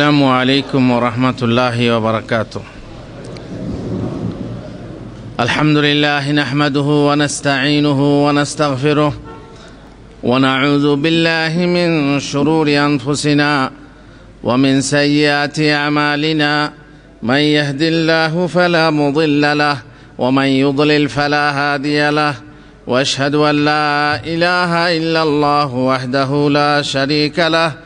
السلام عليكم ورحمة الله وبركاته الحمد لله نحمده ونستعينه ونستغفره ونعوذ بالله من شرور أنفسنا ومن سيئات أعمالنا من يهد الله فلا مضل له ومن يضلل فلا هادي له واشهد أن لا إله إلا الله وحده لا شريك له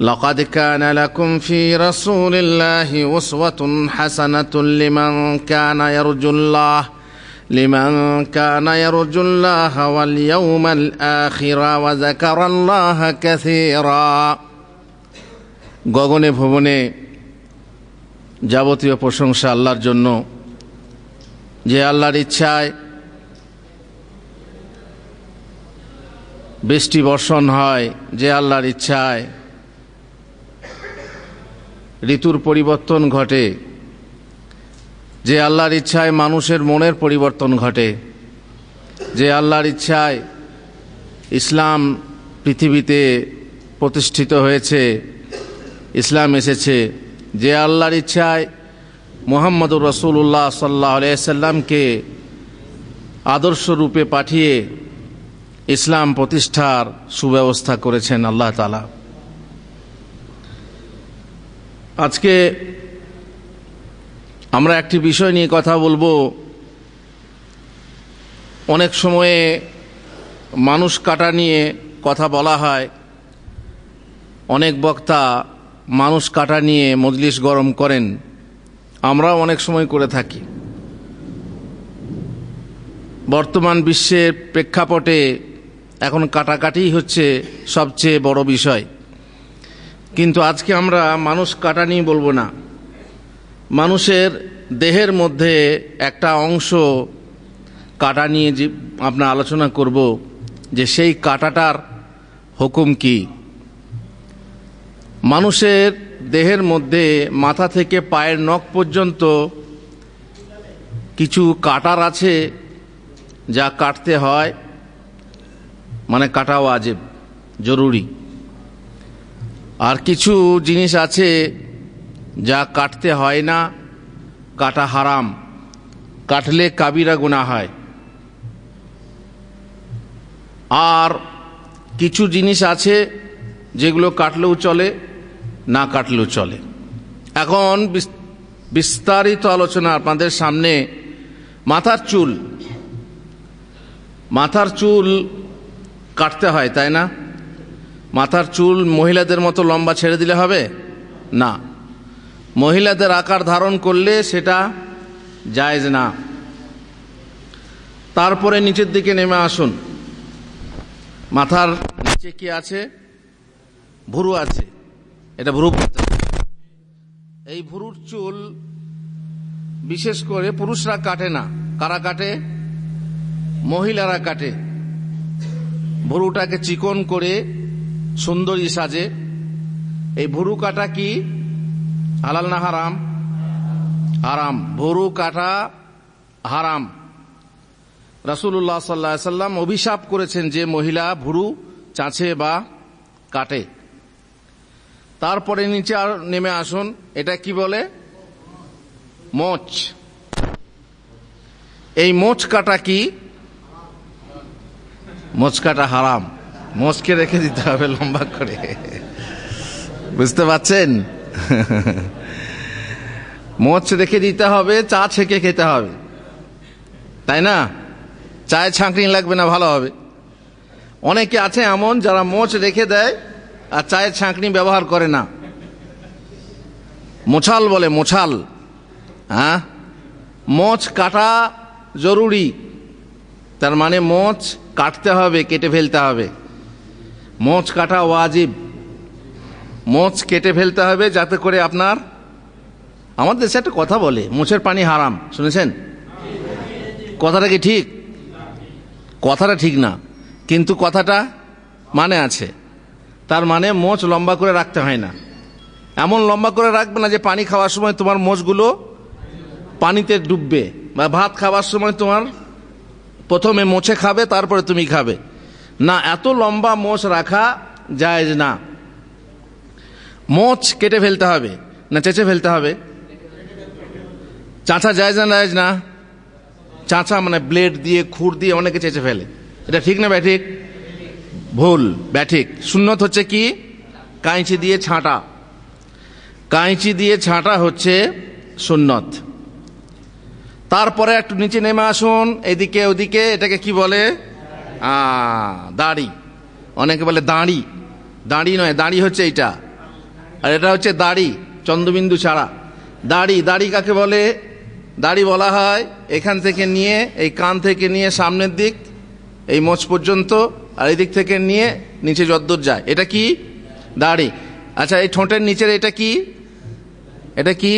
لقد كان لكم في رسول الله أسوة حسنة لمن كان يرجو الله لمن كان يرجو الله واليوم الآخر وذكر الله كثيرا গগনে ভবনে যাবতীয় প্রশংসা আল্লাহর জন্য যে আল্লাহর ইচ্ছায় বৃষ্টি বর্ষণ হয় যে আল্লাহর ইচ্ছায় ঋতুর পরিবর্তন ঘটে যে আল্লাহর ইচ্ছায় মানুষের মনের পরিবর্তন ঘটে যে আল্লাহর ইচ্ছায় ইসলাম পৃথিবীতে প্রতিষ্ঠিত হয়েছে ইসলাম এসেছে যে আল্লাহর ইচ্ছায় মোহাম্মদুর রসুল্লাহ সাল্লাহ আলাইসাল্লামকে আদর্শ রূপে পাঠিয়ে ইসলাম প্রতিষ্ঠার সুব্যবস্থা করেছেন আল্লাহ তালা আজকে আমরা একটি বিষয় নিয়ে কথা বলবো অনেক সময়ে মানুষ কাটা নিয়ে কথা বলা হয় অনেক বক্তা মানুষ কাটা নিয়ে মজলিস গরম করেন আমরাও অনেক সময় করে থাকি বর্তমান বিশ্বের প্রেক্ষাপটে এখন কাটাকাটি হচ্ছে সবচেয়ে বড় বিষয় কিন্তু আজকে আমরা মানুষ কাটা নিয়ে বলবো না মানুষের দেহের মধ্যে একটা অংশ কাটা নিয়ে যে আপনার আলোচনা করব যে সেই কাটাটার হুকুম কি মানুষের দেহের মধ্যে মাথা থেকে পায়ের নখ পর্যন্ত কিছু কাটার আছে যা কাটতে হয় মানে কাটাও আজেব জরুরি আর কিছু জিনিস আছে যা কাটতে হয় না কাটা হারাম কাটলে কাবিরা গোনা হয় আর কিছু জিনিস আছে যেগুলো কাটলেও চলে না কাটলেও চলে এখন বিস্তারিত আলোচনা আপনাদের সামনে মাথার চুল মাথার চুল কাটতে হয় তাই না মাথার চুল মহিলাদের মতো লম্বা ছেড়ে দিলে হবে না মহিলাদের আকার ধারণ করলে সেটা জায়জ না তারপরে নিচের দিকে নেমে আসুন মাথার নিচে কি আছে ভুরু আছে এটা ভুরু এই ভুরুর চুল বিশেষ করে পুরুষরা কাটে না কারা কাটে মহিলারা কাটে ভুরুটাকে চিকন করে সুন্দরী সাজে এই ভুরু কাটা কি হালাল না হারাম হারাম ভুরু কাটা হারাম রাসুল্লাহ সাল্লা সাল্লাম অভিশাপ করেছেন যে মহিলা ভুরু চাঁচে বা কাটে তারপরে নিচে আর নেমে আসুন এটা কি বলে মোচ এই মোচ কাটা কি মোচ কাটা হারাম মোষকে রেখে দিতে হবে লম্বা করে বুঝতে পারছেন মোচ রেখে দিতে হবে চা ছেঁকে খেতে হবে তাই না চায়ে ছাঁকড়ি লাগবে না ভালো হবে অনেকে আছে এমন যারা মোচ রেখে দেয় আর চায়ের ছাঁকনি ব্যবহার করে না মোছাল বলে মোছাল হ্যাঁ মোচ কাটা জরুরি তার মানে মোচ কাটতে হবে কেটে ফেলতে হবে মোচ কাটা ওয়াজিব মোচ কেটে ফেলতে হবে যাতে করে আপনার আমাদের দেশে একটা কথা বলে মোচের পানি হারাম শুনেছেন কথাটা কি ঠিক কথাটা ঠিক না কিন্তু কথাটা মানে আছে তার মানে মোচ লম্বা করে রাখতে হয় না এমন লম্বা করে রাখবে না যে পানি খাওয়ার সময় তোমার মোচগুলো পানিতে ডুববে বা ভাত খাওয়ার সময় তোমার প্রথমে মোছে খাবে তারপরে তুমি খাবে না এত লম্বা মোচ রাখা যায় না মোচ কেটে ফেলতে হবে না চেঁচে ফেলতে হবে চাঁচা যায় না যায় না চাঁচা মানে ব্লেড দিয়ে খুঁড় দিয়ে অনেকে চেঁচে ফেলে এটা ঠিক না ব্যাঠিক ভুল ব্যাঠিক শূন্যত হচ্ছে কি কাঁচি দিয়ে ছাঁটা কাঁচি দিয়ে ছাঁটা হচ্ছে সুন্নত তারপরে একটু নিচে নেমে আসুন এদিকে ওদিকে এটাকে কি বলে দাড়ি অনেকে বলে দাঁড়ি দাঁড়ি নয় দাঁড়ি হচ্ছে এইটা আর এটা হচ্ছে দাড়ি চন্দ্রবিন্দু ছাড়া দাড়ি দাড়ি কাকে বলে দাড়ি বলা হয় এখান থেকে নিয়ে এই কান থেকে নিয়ে সামনের দিক এই মোচ পর্যন্ত আর এই দিক থেকে নিয়ে নিচে যদ্দূর যায় এটা কি দাড়ি আচ্ছা এই ঠোঁটের নিচের এটা কি এটা কি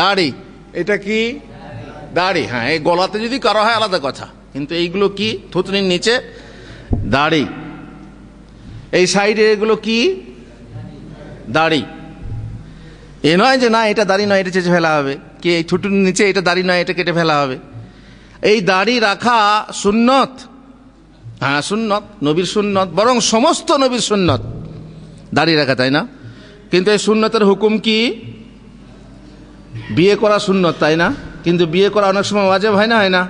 দাড়ি এটা কি দাড়ি হ্যাঁ এই গলাতে যদি কারো হয় আলাদা কথা কিন্তু এইগুলো কি থুতনির নিচে দাড়ি এই সাইডে এগুলো কি দাড়ি এ নয় যে না এটা দাড়ি নয় এটা চেঁচে ফেলা হবে কি এই থুটুনির নিচে এটা দাড়ি নয় এটা কেটে ফেলা হবে এই দাড়ি রাখা সুন্নত হ্যাঁ সুন্নত নবীর সুন্নত বরং সমস্ত নবীর সুন্নত দাড়ি রাখা তাই না কিন্তু এই সুন্নতের হুকুম কি বিয়ে করা সুন্নত তাই না কিন্তু বিয়ে করা অনেক সময় ওয়াজেব হয় না হয় না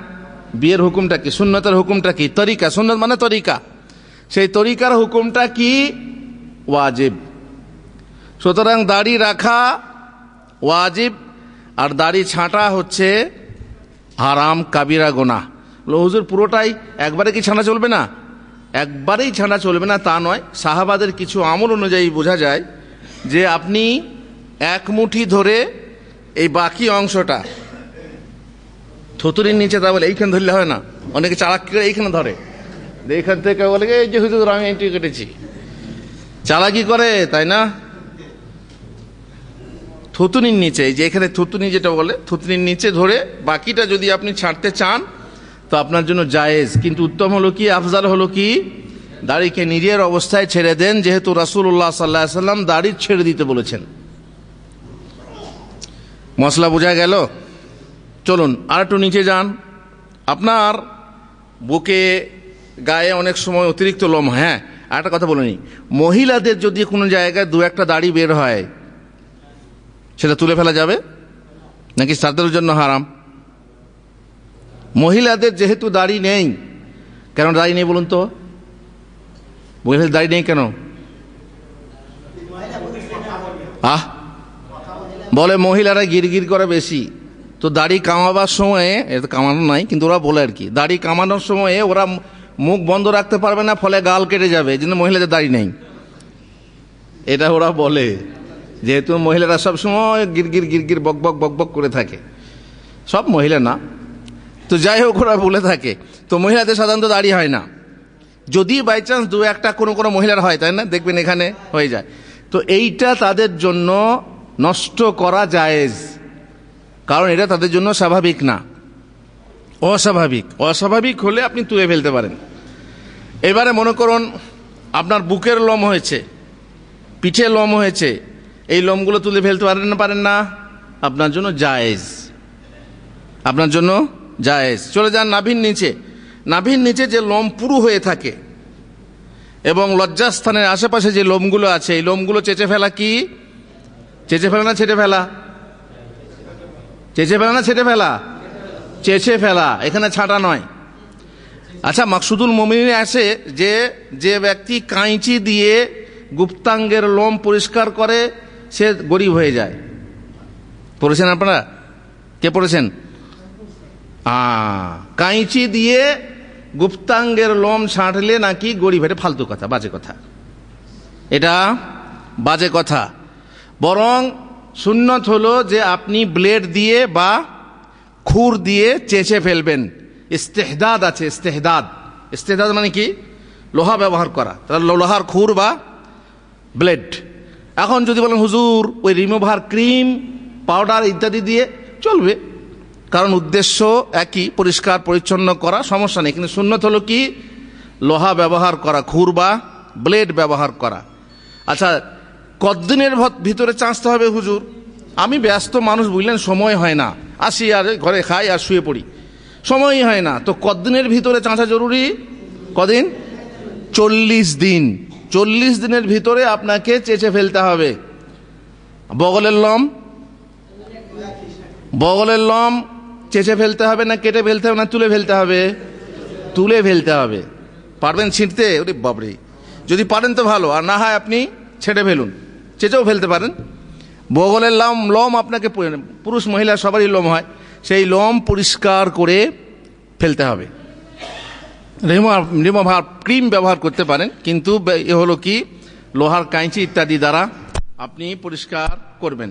বিয়ের হুকুমটা কি সুন্নতের হুকুমটা কি তরিকা সুন্নত মানে তরিকা সেই তরিকার হুকুমটা কি ওয়াজিব সুতরাং দাড়ি রাখা ওয়াজিব আর দাড়ি ছাঁটা হচ্ছে হারাম কাবিরা গোনা হুজুর পুরোটাই একবারে কি ছানা চলবে না একবারেই ছানা চলবে না তা নয় সাহাবাদের কিছু আমল অনুযায়ী বোঝা যায় যে আপনি এক মুঠি ধরে এই বাকি অংশটা থুতুরির নিচে তা বলে এইখানে ধরলে হয় না অনেকে চালাক করে এইখানে ধরে এইখান থেকে বলে এই যে হুজুর আমি এন্ট্রি কেটেছি চালাকি করে তাই না থুতুনির নিচে যে এখানে থুতুনি যেটা বলে থুতুনির নিচে ধরে বাকিটা যদি আপনি ছাড়তে চান তো আপনার জন্য জায়েজ কিন্তু উত্তম হলো কি আফজাল হলো কি দাড়িকে নিজের অবস্থায় ছেড়ে দেন যেহেতু রাসুল্লাহ সাল্লাহ সাল্লাম দাড়ি ছেড়ে দিতে বলেছেন মশলা বোঝা গেল চলুন আর একটু নিচে যান আপনার বুকে গায়ে অনেক সময় অতিরিক্ত লম হ্যাঁ আর একটা কথা বলে মহিলাদের যদি কোনো জায়গায় দু একটা দাড়ি বের হয় সেটা তুলে ফেলা যাবে নাকি সাদের জন্য হারাম মহিলাদের যেহেতু দাড়ি নেই কেন দাড়ি নেই বলুন তো মহিলাদের দাড়ি নেই কেন আহ বলে মহিলারা গির গির করে বেশি তো দাড়ি কামাবার সময়ে এটা কামানো নাই কিন্তু ওরা বলে আর কি দাড়ি কামানোর সময়ে ওরা মুখ বন্ধ রাখতে পারবে না ফলে গাল কেটে যাবে এই জন্য মহিলাদের দাড়ি নেই এটা ওরা বলে যেহেতু মহিলারা সবসময় গিরগির গিরগির বক বক বক বক করে থাকে সব মহিলা না তো যাই হোক ওরা বলে থাকে তো মহিলাদের সাধারণত দাড়ি হয় না যদি বাই চান্স দু একটা কোনো কোনো মহিলার হয় তাই না দেখবেন এখানে হয়ে যায় তো এইটা তাদের জন্য নষ্ট করা জায়েজ কারণ এটা তাদের জন্য স্বাভাবিক না অস্বাভাবিক অস্বাভাবিক হলে আপনি তুলে ফেলতে পারেন এবারে মনে করুন আপনার বুকের লম হয়েছে পিঠে লম হয়েছে এই লমগুলো তুলে ফেলতে পারেন না পারেন না আপনার জন্য জায়েজ আপনার জন্য জায়েজ চলে যান নাভির নিচে নাভির নিচে যে লোম পুরু হয়ে থাকে এবং লজ্জাস্থানের আশেপাশে যে লোমগুলো আছে এই লোমগুলো চেঁচে ফেলা কি চেঁচে ফেলা না ছেটে ফেলা চেঁচে ফেলা না ছেটে ফেলা চেঁচে ফেলা এখানে ছাটা নয় আচ্ছা মাকসুদুল মমিনে আসে যে যে ব্যক্তি কাঁইচি দিয়ে গুপ্তাঙ্গের লোম পরিষ্কার করে সে গরিব হয়ে যায় পড়েছেন আপনারা কে পড়েছেন কাঁইচি দিয়ে গুপ্তাঙ্গের লোম ছাঁটলে নাকি গরিব এটা ফালতু কথা বাজে কথা এটা বাজে কথা বরং সুন্নত হলো যে আপনি ব্লেড দিয়ে বা খুর দিয়ে চেঁচে ফেলবেন ইস্তেহদাদ আছে ইস্তেহদাদ ইস্তেহদাদ মানে কি লোহা ব্যবহার করা তাহলে লোহার খুর বা ব্লেড এখন যদি বলেন হুজুর ওই রিমুভার ক্রিম পাউডার ইত্যাদি দিয়ে চলবে কারণ উদ্দেশ্য একই পরিষ্কার পরিচ্ছন্ন করা সমস্যা নেই কিন্তু শূন্যত হলো কি লোহা ব্যবহার করা খুর বা ব্লেড ব্যবহার করা আচ্ছা কতদিনের ভিতরে চাঁচতে হবে হুজুর আমি ব্যস্ত মানুষ বুঝলেন সময় হয় না আসি আর ঘরে খাই আর শুয়ে পড়ি সময়ই হয় না তো কতদিনের ভিতরে চাঁচা জরুরি কদিন চল্লিশ দিন চল্লিশ দিনের ভিতরে আপনাকে চেঁচে ফেলতে হবে বগলের লম বগলের লম চেঁচে ফেলতে হবে না কেটে ফেলতে হবে না তুলে ফেলতে হবে তুলে ফেলতে হবে পারবেন ছিঁড়তে ওরে বাবরে যদি পারেন তো ভালো আর না হয় আপনি ছেড়ে ফেলুন চেঁচেও ফেলতে পারেন বগলের লম লোম আপনাকে পুরুষ মহিলা সবারই লোম হয় সেই লোম পরিষ্কার করে ফেলতে হবে রিমোভার রিমোভার ক্রিম ব্যবহার করতে পারেন কিন্তু এ হলো কি লোহার কাঁচি ইত্যাদি দ্বারা আপনি পরিষ্কার করবেন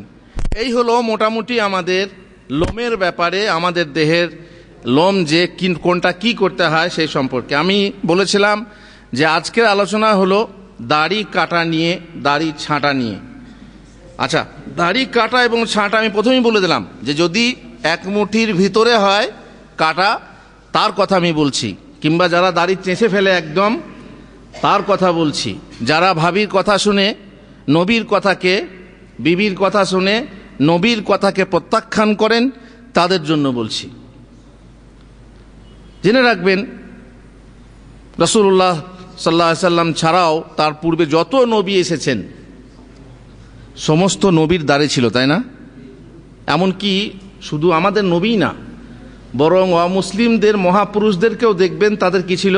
এই হলো মোটামুটি আমাদের লোমের ব্যাপারে আমাদের দেহের লোম যে কোনটা কি করতে হয় সেই সম্পর্কে আমি বলেছিলাম যে আজকের আলোচনা হলো দাড়ি কাটা নিয়ে দাড়ি ছাঁটা নিয়ে আচ্ছা দাড়ি কাটা এবং ছাঁটা আমি প্রথমেই বলে দিলাম যে যদি এক মুঠির ভিতরে হয় কাটা তার কথা আমি বলছি কিংবা যারা দাড়ি চেঁচে ফেলে একদম তার কথা বলছি যারা ভাবির কথা শুনে নবীর কথাকে বিবির কথা শুনে নবীর কথাকে প্রত্যাখ্যান করেন তাদের জন্য বলছি জেনে রাখবেন রসুল্লাহ সাল্লাহ সাল্লাম ছাড়াও তার পূর্বে যত নবী এসেছেন সমস্ত নবীর দ্বারে ছিল তাই না এমনকি শুধু আমাদের নবী না বরং অমুসলিমদের মহাপুরুষদেরকেও দেখবেন তাদের কি ছিল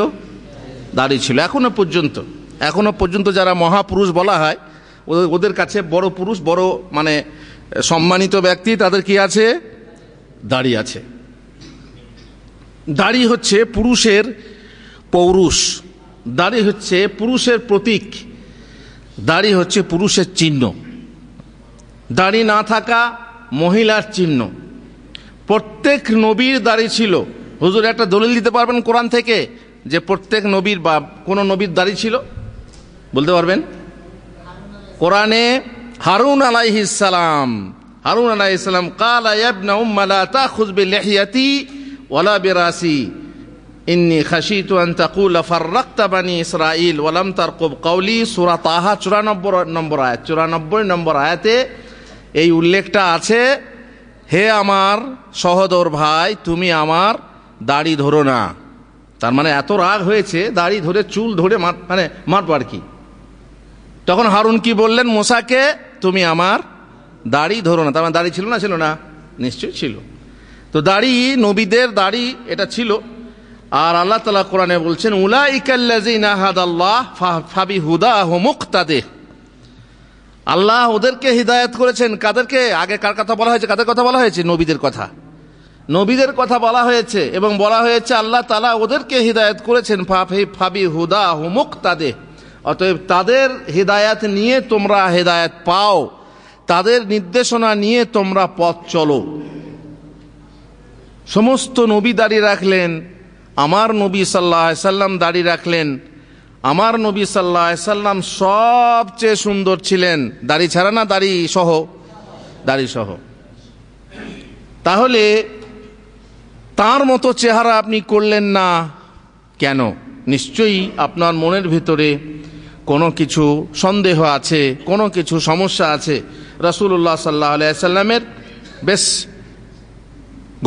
দাড়ি ছিল এখনো পর্যন্ত এখনো পর্যন্ত যারা মহাপুরুষ বলা হয় ওদের কাছে বড় পুরুষ বড় মানে সম্মানিত ব্যক্তি তাদের কি আছে দাড়ি আছে দাড়ি হচ্ছে পুরুষের পৌরুষ দাড়ি হচ্ছে পুরুষের প্রতীক দাড়ি হচ্ছে পুরুষের চিহ্ন দাড়ি না থাকা মহিলার চিহ্ন প্রত্যেক নবীর দাড়ি ছিল হুজুর একটা দলিল দিতে পারবেন কোরআন থেকে যে প্রত্যেক নবীর বা কোনো নবীর দাড়ি ছিল বলতে পারবেন কোরআনে হারুন আলাইহিসালাম হারুন আলাইহিসালাম কাল খুজবে লেহিয়াতি ওলা বেরাসি ইন্নি খাসিতু আন তাকুল ফাররাক্তা বানি ইসরাইল ওয়ালাম তার তারকুব কাউলি সূরা তাহা চুরানব্বই নম্বর আয়াত চুরানব্বই নম্বর আয়াতে এই উল্লেখটা আছে হে আমার সহদর ভাই তুমি আমার দাড়ি ধরো না তার মানে এত রাগ হয়েছে দাড়ি ধরে চুল ধরে মার মানে মারবো আর কি তখন হারুন কি বললেন মোসাকে তুমি আমার দাড়ি ধরো না তার মানে দাড়ি ছিল না ছিল না নিশ্চয়ই ছিল তো দাড়ি নবীদের দাড়ি এটা ছিল আর আল্লাহ তালা কোরআনে বলছেন আল্লাহ ওদেরকে হৃদায়ত করেছেন কাদেরকে আগে কার কথা বলা হয়েছে কাদের কথা বলা হয়েছে নবীদের কথা নবীদের কথা বলা হয়েছে এবং বলা হয়েছে আল্লাহ তালা ওদেরকে হৃদায়ত করেছেন ফাফি তাদের অতএব তাদের হিদায়ত নিয়ে তোমরা হৃদায়াত পাও তাদের নির্দেশনা নিয়ে তোমরা পথ চলো সমস্ত নবী দাঁড়িয়ে রাখলেন আমার নবী সাল্লাহ সাল্লাম দাড়ি রাখলেন আমার নবী সাল্লাহ সাল্লাম সবচেয়ে সুন্দর ছিলেন দাড়ি ছাড়া না দাড়ি সহ দাড়ি সহ তাহলে তার মতো চেহারা আপনি করলেন না কেন নিশ্চয়ই আপনার মনের ভিতরে কোনো কিছু সন্দেহ আছে কোনো কিছু সমস্যা আছে রসুল্লাহ সাল্লাহ আলাইসাল্লামের বেশ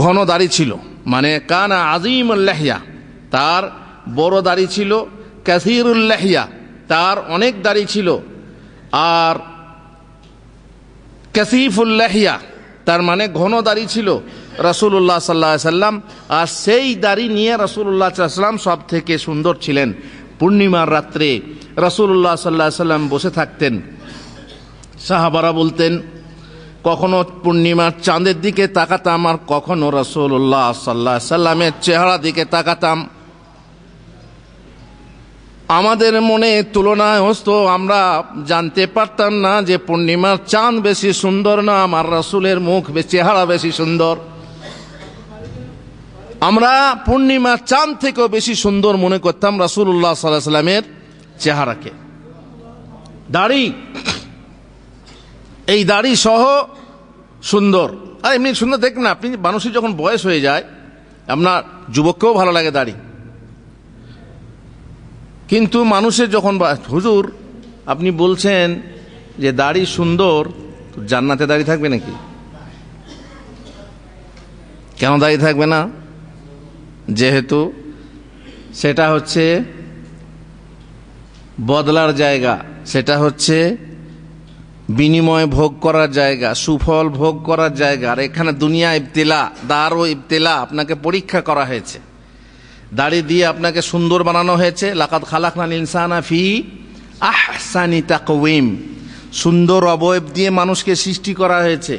ঘন দাড়ি ছিল মানে কানা আজিম উল্লাহিয়া তার বড় দাড়ি ছিল ক্যাসির উল্লাহিয়া তার অনেক দাড়ি ছিল আর কাসিফ উল্লাহিয়া তার মানে ঘন দাড়ি ছিল রাসুল্লাহ সাল্লা সাল্লাম আর সেই দাড়ি নিয়ে রসুল্লাহ সাল্লাম সব থেকে সুন্দর ছিলেন পূর্ণিমার রাত্রে রসুল্লাহ সাল্লাহ সাল্লাম বসে থাকতেন সাহাবারা বলতেন কখনো পূর্ণিমার চাঁদের দিকে তাকাতাম আর কখনো রসুল্লাহ সাল্লা সাল্লামের চেহারা দিকে তাকাতাম আমাদের মনে তুলনায় হস্ত আমরা জানতে পারতাম না যে পূর্ণিমার চাঁদ বেশি সুন্দর না আমার রাসুলের মুখ চেহারা বেশি সুন্দর আমরা পূর্ণিমার চাঁদ থেকেও বেশি সুন্দর মনে করতাম রাসুল্লাহ সাল্লাহ সাল্লামের চেহারাকে দাড়ি এই দাড়ি সহ সুন্দর আর এমনি সুন্দর দেখেন না আপনি মানুষের যখন বয়স হয়ে যায় আপনার যুবককেও ভালো লাগে দাড়ি কিন্তু মানুষের যখন হুজুর আপনি বলছেন যে দাড়ি সুন্দর জান্নাতে দাড়ি থাকবে নাকি কেন দাড়ি থাকবে না যেহেতু সেটা হচ্ছে বদলার জায়গা সেটা হচ্ছে বিনিময় ভোগ করার জায়গা সুফল ভোগ করার জায়গা আর এখানে দুনিয়া ইবতেলা ও ইবতেলা আপনাকে পরীক্ষা করা হয়েছে দাড়ি দিয়ে আপনাকে সুন্দর বানানো হয়েছে লাকাত খালাকনাল ইনসানা ফি আহসানি তাকিম সুন্দর অবয়ব দিয়ে মানুষকে সৃষ্টি করা হয়েছে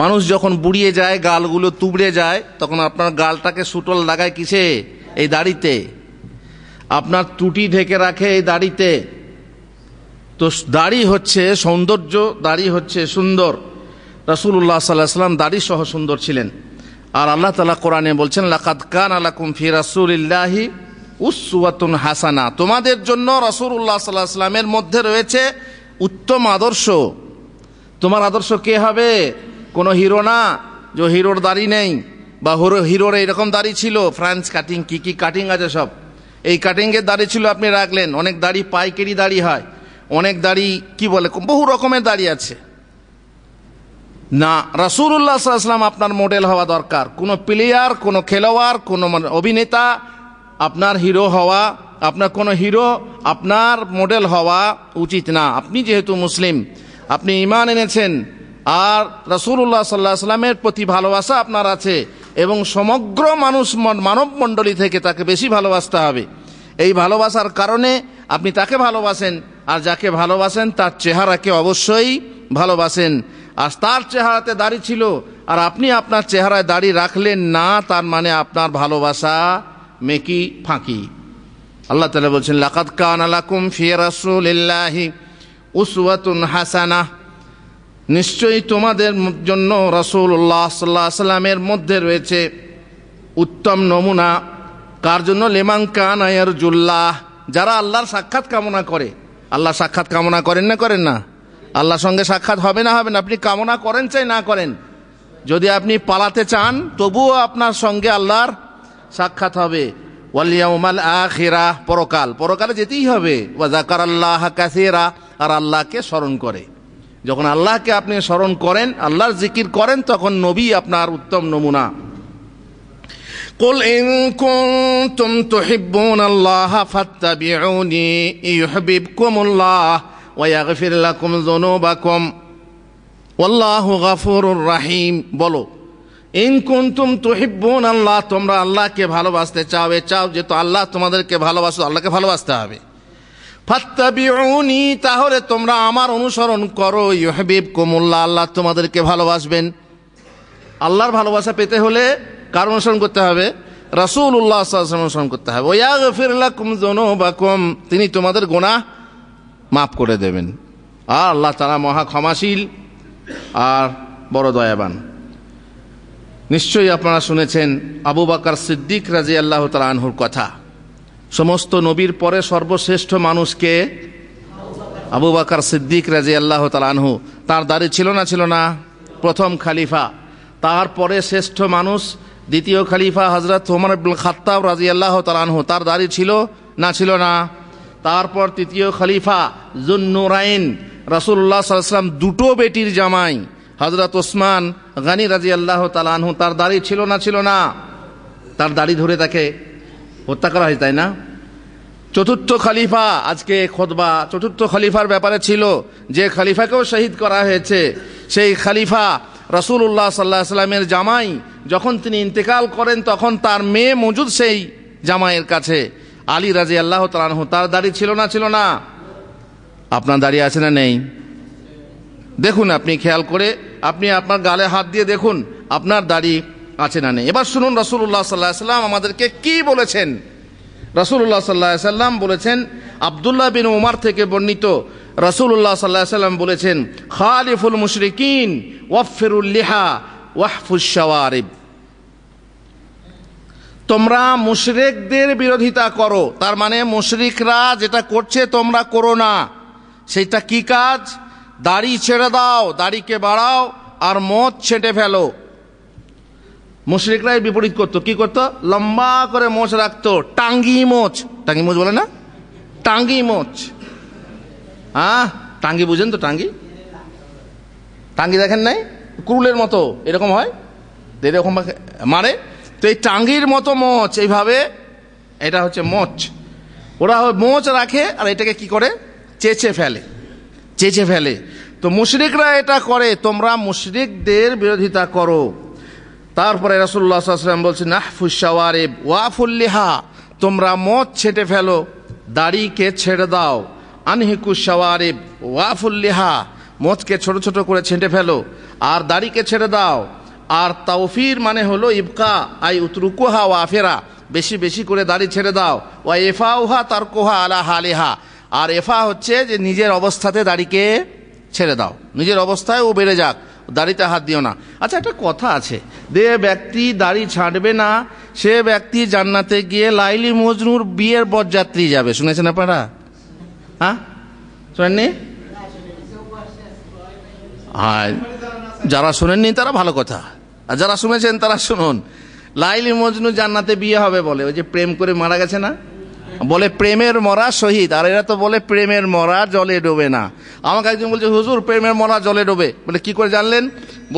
মানুষ যখন বুড়িয়ে যায় গালগুলো তুবড়ে যায় তখন আপনার গালটাকে সুটল লাগায় কিসে এই দাড়িতে আপনার ত্রুটি ঢেকে রাখে এই দাড়িতে তো দাড়ি হচ্ছে সৌন্দর্য দাড়ি হচ্ছে সুন্দর রসুল্লাহ সাল্লাহ সাল্লাম দাড়ি সহ সুন্দর ছিলেন আর আল্লাহ তালা কোরআনে বলছেন লাকাত কান আলা কুমফি রাসুল্লাহি উসুয়াতুন হাসানা তোমাদের জন্য রসুল্লাহ সাল্লাহ সাল্লামের মধ্যে রয়েছে উত্তম আদর্শ তোমার আদর্শ কে হবে কোনো হিরো না যে হিরোর দাড়ি নেই বা হিরো হিরোর এইরকম দাড়ি ছিল ফ্রান্স কাটিং কি কি কাটিং আছে সব এই কাটিংয়ের দাড়ি ছিল আপনি রাখলেন অনেক দাড়ি পাইকারি দাড়ি হয় অনেক দাড়ি কি বলে বহু রকমের দাড়ি আছে না রাসুল্লাহ সাল্লাম আপনার মডেল হওয়া দরকার কোনো প্লেয়ার কোনো খেলোয়াড় কোনো মানে অভিনেতা আপনার হিরো হওয়া আপনার কোনো হিরো আপনার মডেল হওয়া উচিত না আপনি যেহেতু মুসলিম আপনি ইমান এনেছেন আর রসুল্লাহ সাল্লাহ সাল্লামের প্রতি ভালোবাসা আপনার আছে এবং সমগ্র মানুষ মানবমণ্ডলী থেকে তাকে বেশি ভালোবাসতে হবে এই ভালোবাসার কারণে আপনি তাকে ভালোবাসেন আর যাকে ভালোবাসেন তার চেহারাকে অবশ্যই ভালোবাসেন আর তার চেহারাতে দাড়ি ছিল আর আপনি আপনার চেহারায় দাড়ি রাখলেন না তার মানে আপনার ভালোবাসা মেকি ফাঁকি আল্লাহ তালা বলছেন লাকাত কান আলাকুম ফিয়ারাসুল্লাহি উসওয়াতুন হাসানাহ নিশ্চয়ই তোমাদের জন্য রসুল্লাহ সাল্লাহ সাল্লামের মধ্যে রয়েছে উত্তম নমুনা কার জন্য লেমাঙ্কান কান যারা আল্লাহর সাক্ষাৎ কামনা করে আল্লাহ সাক্ষাৎ কামনা করেন না করেন না আল্লাহর সঙ্গে সাক্ষাৎ হবে না হবে না আপনি কামনা করেন চাই না করেন যদি আপনি পালাতে চান তবুও আপনার সঙ্গে আল্লাহর সাক্ষাৎ হবে ওয়ালিয়াউমাল আখিরা পরকাল পরকালে যেতেই হবে ওয়াজাকার আল্লাহ কাসিরা আর আল্লাহকে স্মরণ করে যখন আল্লাহকে আপনি স্মরণ করেন আল্লাহর জিকির করেন তখন নবী আপনার উত্তম নমুনা قل إن كنتم تحبون الله فاتبعوني يحببكم الله ويغفر لكم ذنوبكم والله غفور رحيم بلو ইন কুন্তুম তুহিব্বুন আল্লাহ তোমরা আল্লাহকে ভালোবাসতে চাও এ চাও যেহেতু আল্লাহ তোমাদেরকে ভালোবাসো আল্লাহকে ভালোবাসতে হবে ফাত্তাবিউনি তাহলে তোমরা আমার অনুসরণ করো ইহবিব কুমুল্লা আল্লাহ তোমাদেরকে ভালোবাসবেন আল্লাহর ভালোবাসা পেতে হলে কার অনুসরণ করতে হবে রাসুল উল্লাহ অনুসরণ করতে হবে ওয়া গফিরলাকুম তিনি তোমাদের গোনা মাফ করে দেবেন আর আল্লাহ তারা মহা ক্ষমাশীল আর বড় দয়াবান নিশ্চয়ই আপনারা শুনেছেন আবু বাকার সিদ্দিক রাজি আল্লাহ তালা আনহুর কথা সমস্ত নবীর পরে সর্বশ্রেষ্ঠ মানুষকে আবু বাকার সিদ্দিক রাজি আল্লাহ তালা আনহু তার দাড়ি ছিল না ছিল না প্রথম খালিফা তার পরে শ্রেষ্ঠ মানুষ দ্বিতীয় খালিফা হজরত হোমর আব্দুল খাত্তাব রাজি আল্লাহ তালানহ তার দাড়ি ছিল না ছিল না তারপর তৃতীয় খলিফা জুন্নুরাইন রাসুল্লাহ সাল্লাম দুটো বেটির জামাই হজরত ওসমান গানি রাজি আল্লাহ তালানহু তার দাড়ি ছিল না ছিল না তার দাড়ি ধরে তাকে হত্যা করা হয়েছে তাই না চতুর্থ খলিফা আজকে খোদবা চতুর্থ খলিফার ব্যাপারে ছিল যে খলিফাকেও শহীদ করা হয়েছে সেই খলিফা রসুল্লাহ সাল্লাহ সাল্লামের জামাই যখন তিনি ইন্তেকাল করেন তখন তার মেয়ে মজুদ সেই জামাইয়ের কাছে আলী রাজি আল্লাহ তালানহ তার দাড়ি ছিল না ছিল না আপনার দাড়ি আছে না নেই দেখুন আপনি খেয়াল করে আপনি আপনার গালে হাত দিয়ে দেখুন আপনার দাড়ি আছে না নেই এবার শুনুন রসুল্লাহ সাল্লাহ সাল্লাম আমাদেরকে কি বলেছেন রসুল্লাহ সাল্লাহ সাল্লাম বলেছেন আবদুল্লাহ বিন উমার থেকে বর্ণিত রাসুল্লাহ সাল্লাহ সাল্লাম বলেছেন খালিফুল মুশরিকিন ওয়ফিরুল্লিহা শাওয়ারিব তোমরা মুশরেকদের বিরোধিতা করো তার মানে মুশরিকরা যেটা করছে তোমরা করো না সেটা কি কাজ দাড়ি ছেড়ে দাও দাড়িকে বাড়াও আর মদ ছেঁটে ফেলো মুশরিকরাই বিপরীত করতো কি করতো লম্বা করে মোচ রাখতো টাঙ্গি মোচ টাঙ্গি মোচ বলে না টাঙ্গি মোচ হ্যাঁ টাঙ্গি বুঝেন তো টাঙ্গি টাঙ্গি দেখেন নাই কুরুলের মতো এরকম হয় এরকম মারে তো এই টাঙ্গির মতো মোচ এইভাবে এটা হচ্ছে মোচ ওরা মোচ রাখে আর এটাকে কি করে চেঁচে ফেলে চেঁচে ফেলে তো মুশরিকরা এটা করে তোমরা মুশরিকদের বিরোধিতা করো তারপরে রাসুল্লাহ সাল্লাম বলছে নাহফুসাওয়ারেব ওয়াফুল্লিহা তোমরা মদ ছেটে ফেলো দাড়িকে ছেড়ে দাও আনহিকু শাওয়ারিব ওয়াফুল্লিহা মদকে ছোট ছোট করে ছেঁটে ফেলো আর দাড়িকে ছেড়ে দাও আর তাওফির মানে হলো ইবকা আই উতরুকুহা ওয়াফেরা বেশি বেশি করে দাড়ি ছেড়ে দাও ওয়া এফা উহা তার কোহা আলা হালেহা আর এফা হচ্ছে যে নিজের অবস্থাতে দাড়িকে ছেড়ে দাও নিজের অবস্থায় ও বেড়ে যাক দাড়িতে হাত দিও না আচ্ছা একটা কথা আছে যে ব্যক্তি দাড়ি ছাড়বে না সে ব্যক্তি জান্নাতে গিয়ে লাইলি মজনুর বিয়ের বরযাত্রী যাবে শুনেছেন আপনারা শোনেননি আর যারা শোনেননি তারা ভালো কথা আর যারা শুনেছেন তারা শুনুন লাইলি মজনু জান্নাতে বিয়ে হবে বলে ওই যে প্রেম করে মারা গেছে না বলে প্রেমের মরা শহীদ আর এরা তো বলে প্রেমের মরা জলে ডোবে না আমাকে একজন বলছে হুজুর প্রেমের মরা জলে ডোবে বলে কি করে জানলেন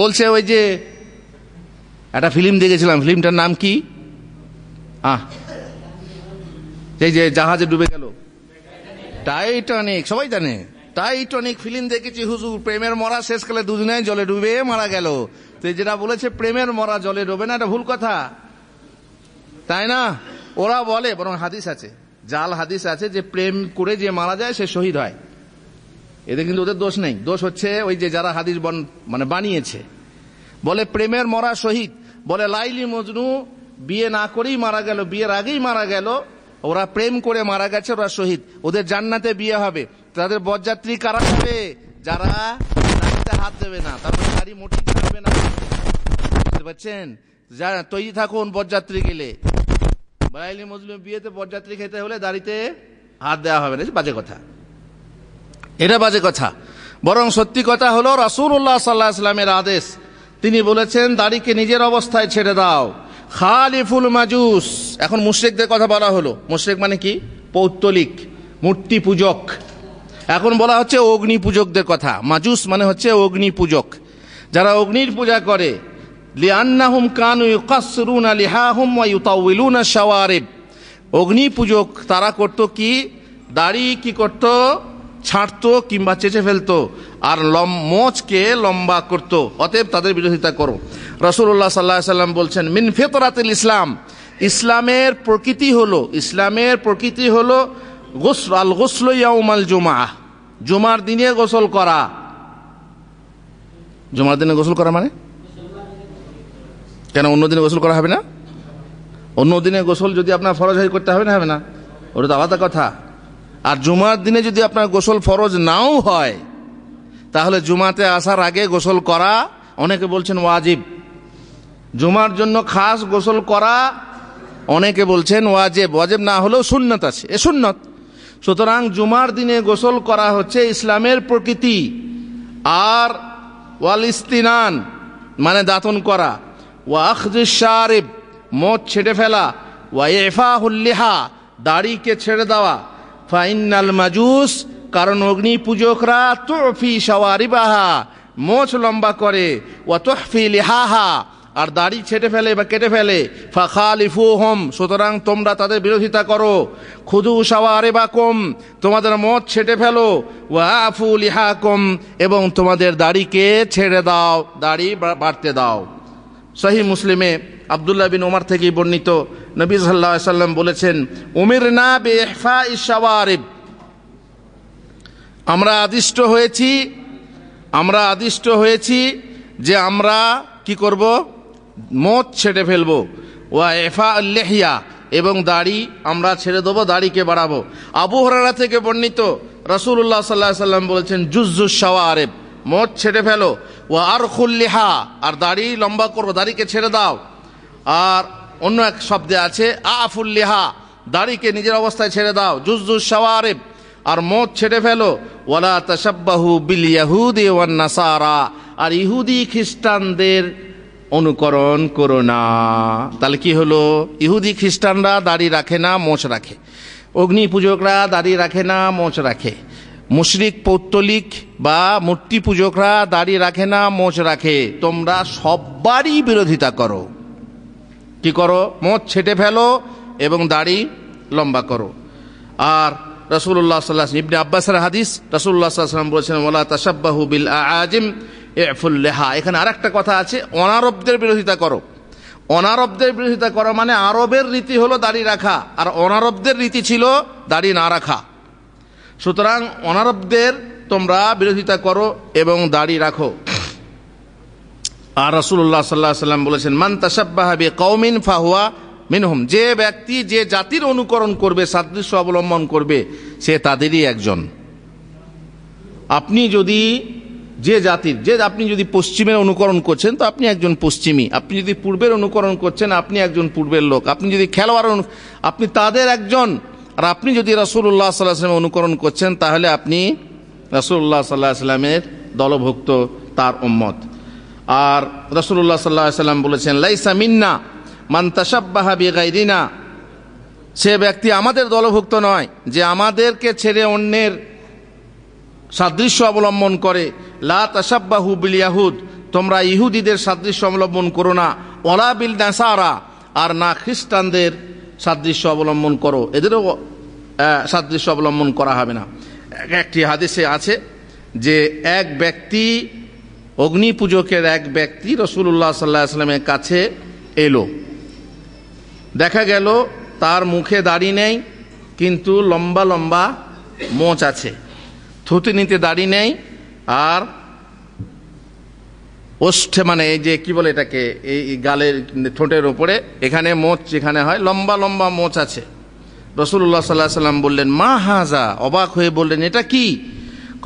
বলছে ওই যে একটা ফিল্ম দেখেছিলাম ফিল্মটার নাম কি আহ এই যে জাহাজে ডুবে গেল টাইটনিক সবাই জানে টাইটনিক ফিল্ম দেখেছি হুজুর প্রেমের মরা শেষকালে দুজনে জলে ডুবে মারা গেল তো যেটা বলেছে প্রেমের মরা জলে ডুবে না এটা ভুল কথা তাই না ওরা বলে বরং হাদিস আছে জাল হাদিস আছে যে প্রেম করে যে মারা যায় সে শহীদ হয় এতে কিন্তু ওদের দোষ নেই দোষ হচ্ছে ওই যে যারা হাদিস বন মানে বানিয়েছে বলে প্রেমের মরা শহীদ বলে লাইলি মজনু বিয়ে না করেই মারা গেল বিয়ের আগেই মারা গেল ওরা প্রেম করে মারা গেছে ওরা শহীদ ওদের জান্নাতে বিয়ে হবে তাদের বরযাত্রী কারা হবে যারা নারীতে হাত দেবে না তারপর নারী মোটি থাকবে না বুঝতে পারছেন যা তৈরি থাকুন বরযাত্রী গেলে বায়ালি মজলুম বিয়েতে বরযাত্রী খেতে হলে দাড়িতে হাত দেওয়া হবে না বাজে কথা এটা বাজে কথা বরং সত্যি কথা হলো রাসুল্লাহ সাল্লাহ আসলামের আদেশ তিনি বলেছেন দাড়িকে নিজের অবস্থায় ছেড়ে দাও খালিফুল মাজুস এখন মুশ্রেকদের কথা বলা হলো মুশ্রেক মানে কি পৌত্তলিক মূর্তি পূজক এখন বলা হচ্ছে অগ্নি পূজকদের কথা মাজুস মানে হচ্ছে অগ্নি পূজক যারা অগ্নির পূজা করে লিয়ান্নাহুম কানু ইউকাসরুনা লিহাহুম ওয়া ইউতাউইলুনা শাওয়ারিব অগ্নি পূজক তারা করত কি দাড়ি কি করত ছাড়তো কিংবা চেঁচে ফেলতো আর লম মোচকে লম্বা করত অতএব তাদের বিরোধিতা করো রসুল্লাহ সাল্লাহ সাল্লাম বলছেন মিন ফেতরাতিল ইসলাম ইসলামের প্রকৃতি হলো ইসলামের প্রকৃতি হলো গোসল আল গোসল ইয়াউমাল জুমা জুমার দিনে গোসল করা জুমার দিনে গোসল করা মানে কেন অন্য দিনে গোসল করা হবে না অন্য দিনে গোসল যদি আপনার ফরজ হয় করতে হবে না হবে না ওটা তো আলাদা কথা আর জুমার দিনে যদি আপনার গোসল ফরজ নাও হয় তাহলে জুমাতে আসার আগে গোসল করা অনেকে বলছেন ওয়াজিব জুমার জন্য খাস গোসল করা অনেকে বলছেন ওয়াজেব ওয়াজেব না হলেও সুন্নত আছে এ সুন্নত সুতরাং জুমার দিনে গোসল করা হচ্ছে ইসলামের প্রকৃতি আর ওয়াল ইস্তিনান মানে দাতন করা ওয়া মদ ছেড়ে ফেলা ওয়া এফাহুল্লিহা দাড়িকে ছেড়ে দেওয়া ফাইনাল মাজুস কারণ অগ্নি পূজকরা তোফি সওয়ারি বাহা মোছ লম্বা করে ও তোহফি লিহাহা আর দাড়ি ছেটে ফেলে বা কেটে ফেলে ফাখালিফু হোম সুতরাং তোমরা তাদের বিরোধিতা করো খুদু সাওয়ারে বা কম তোমাদের মদ ছেটে ফেলো ওয়াফু লিহা কম এবং তোমাদের দাড়িকে ছেড়ে দাও দাড়ি বাড়তে দাও সহি মুসলিমে আবদুল্লাহ বিন ওমর থেকে বর্ণিত নবী সাল্লা সাল্লাম বলেছেন উমির না বেহফা ইসাওয়ারিব আমরা আদিষ্ট হয়েছি আমরা আদিষ্ট হয়েছি যে আমরা কি করব মদ ছেড়ে ফেলব ওয়া এফা লেহিয়া এবং দাড়ি আমরা ছেড়ে দেবো দাড়িকে বাড়াবো আবু হরারা থেকে বর্ণিত রসুল্লাহ সাল্লাহ সাল্লাম বলেছেন জুজ্জু শাওয়া আরেব মদ ছেড়ে ফেলো ও আর খুল্লিহা আর দাড়ি লম্বা করো দাড়িকে ছেড়ে দাও আর অন্য এক শব্দে আছে আফুল্লিহা দাড়িকে নিজের অবস্থায় ছেড়ে দাও জুজ জুজ সওয়ারেব আর মদ ছেড়ে ফেলো ওলা তাসাব্বাহু বিল ইয়াহুদি ওয়ান নাসারা আর ইহুদি খ্রিস্টানদের অনুকরণ করো না তাহলে কি হলো ইহুদি খ্রিস্টানরা দাড়ি রাখে না মোচ রাখে অগ্নি পূজকরা দাড়ি রাখে না মোচ রাখে মুশরিক পৌত্তলিক বা মূর্তি পূজকরা দাড়ি রাখে না মোচ রাখে তোমরা সব্বারই বিরোধিতা করো কি করো মোচ ছেটে ফেলো এবং দাড়ি লম্বা করো আর রসুল্লাহ সাল্লাহ ইবনে আব্বাসের হাদিস রসুল্লাহ সাল্লাম বলেছেন ওলা তাসাব্বাহু বিল আজিম এফুল্লেহা এখানে আর একটা কথা আছে অনারবদের বিরোধিতা করো অনারবদের বিরোধিতা করো মানে আরবের রীতি হলো দাড়ি রাখা আর অনারবদের রীতি ছিল দাড়ি না রাখা সুতরাং অনারবদের তোমরা বিরোধিতা করো এবং দাড়ি রাখো আর রসুল্লাহ সাল্লাহ সাল্লাম বলেছেন মান তাসাবাহাবি কৌমিন ফাহুয়া মিনহুম যে ব্যক্তি যে জাতির অনুকরণ করবে সাদৃশ্য অবলম্বন করবে সে তাদেরই একজন আপনি যদি যে জাতির যে আপনি যদি পশ্চিমের অনুকরণ করছেন তো আপনি একজন পশ্চিমী আপনি যদি পূর্বের অনুকরণ করছেন আপনি একজন পূর্বের লোক আপনি যদি খেলোয়াড় আপনি তাদের একজন আর আপনি যদি রাসুল্লাহ সাল্লাহ আসলামের অনুকরণ করছেন তাহলে আপনি রাসুল্লাহ সাল্লাহ আসলামের দলভুক্ত তার উম্মত আর রসুল্লাহ সাল্লাহ সাল্লাম বলেছেন লাইসা মিন্না মান্তাসাব্বাহা সে ব্যক্তি আমাদের দলভুক্ত নয় যে আমাদেরকে ছেড়ে অন্যের সাদৃশ্য অবলম্বন করে লা তাসাব্বাহু বিল ইয়াহুদ তোমরা ইহুদিদের সাদৃশ্য অবলম্বন করো না ওলা বিল নাসারা আর না খ্রিস্টানদের সাদৃশ্য অবলম্বন করো এদেরও সাদৃশ্য অবলম্বন করা হবে না একটি হাদিসে আছে যে এক ব্যক্তি অগ্নি পূজকের এক ব্যক্তি রসুল্লাহ সাল্লাহ আসলামের কাছে এলো দেখা গেল তার মুখে দাড়ি নেই কিন্তু লম্বা লম্বা মোচ আছে থুতনিতে দাড়ি নেই আর ওষ্ঠে মানে এই যে কি বলে এটাকে এই গালের ঠোঁটের ওপরে এখানে মোচ এখানে হয় লম্বা লম্বা মোচ আছে রসুল্লাহ সাল্লাহ সাল্লাম বললেন মা হাজা অবাক হয়ে বললেন এটা কি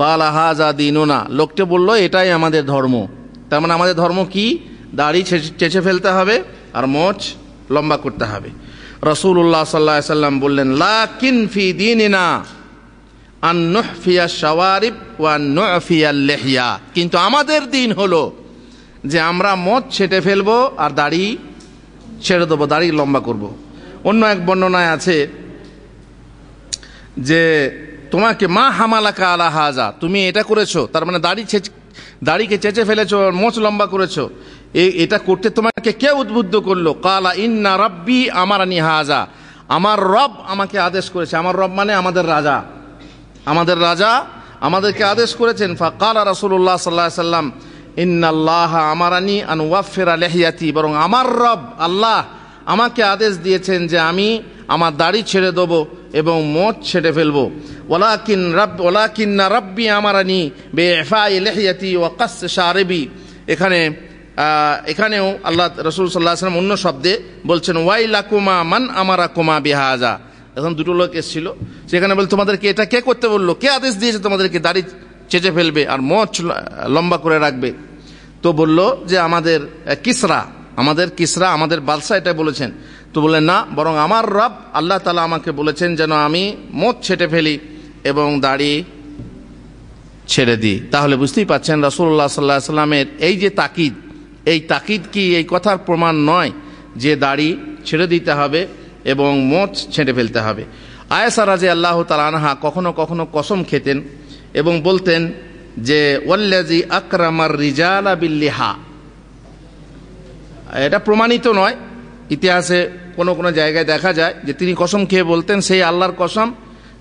কালা হাজা না লোকটে বলল এটাই আমাদের ধর্ম তার মানে আমাদের ধর্ম কি দাড়ি চেঁচে ফেলতে হবে আর মোচ লম্বা করতে হবে রসুল্লাহ সাল্লাহ সাল্লাম বললেন লা কিনফি দিনিনা আন্নফিয়া সওয়ারিফ ওয়ান্নফিয়া লেহিয়া কিন্তু আমাদের দিন হলো যে আমরা মদ ছেটে ফেলবো আর দাড়ি ছেড়ে দেবো দাড়ি লম্বা করব। অন্য এক বর্ণনায় আছে যে তোমাকে মা হামালাকা আলা হাজা তুমি এটা করেছো তার মানে দাড়ি দাড়িকে চেঁচে ফেলেছ মোচ লম্বা করেছো এটা করতে তোমাকে কে উদ্বুদ্ধ করলো কালা ইন্না রব্বি আমার আনি হাজা আমার রব আমাকে আদেশ করেছে আমার রব মানে আমাদের রাজা আমাদের রাজা আমাদেরকে আদেশ করেছেন ফা কালা রাসুল্লাহ সাল্লাহ সাল্লাম ইন্নাল্লাহ আমারানি আন ওয়াফেরা লেহিয়াতি বরং আমার রব আল্লাহ আমাকে আদেশ দিয়েছেন যে আমি আমার দাড়ি ছেড়ে দেব এবং মদ ছেড়ে ফেলবো ওলাকিন রব ওলাকিন্না রব্বি আমারানি বে এফাই লেহিয়াতি ও কাস এখানে এখানেও আল্লাহ রসুল সাল্লাহ আসলাম অন্য শব্দে বলছেন ওয়াই লাকুমা মান আমারা কুমা বেহাজা এখন দুটো লোক এসেছিল সেখানে বলছে তোমাদেরকে এটা কে করতে বললো কে আদেশ দিয়েছে তোমাদেরকে দাড়ি চেঁচে ফেলবে আর মচ লম্বা করে রাখবে তো বলল যে আমাদের কিসরা আমাদের কিসরা আমাদের বাদশাহ এটা বলেছেন তো বললেন না বরং আমার রব আল্লাহ তালা আমাকে বলেছেন যেন আমি মোত ছেটে ফেলি এবং দাড়ি ছেড়ে দিই তাহলে বুঝতেই পাচ্ছেন রসুল্লাহ সাল্লাহ সাল্লামের এই যে তাকিদ এই তাকিদ কি এই কথার প্রমাণ নয় যে দাড়ি ছেড়ে দিতে হবে এবং মোচ ছেঁটে ফেলতে হবে আয়েসারা যে আল্লাহ তালা আনহা কখনো কখনো কসম খেতেন এবং বলতেন যে ওল্লাজি আকরামার রিজালা বিল্লিহা এটা প্রমাণিত নয় ইতিহাসে কোনো কোনো জায়গায় দেখা যায় যে তিনি কসম খেয়ে বলতেন সেই আল্লাহর কসম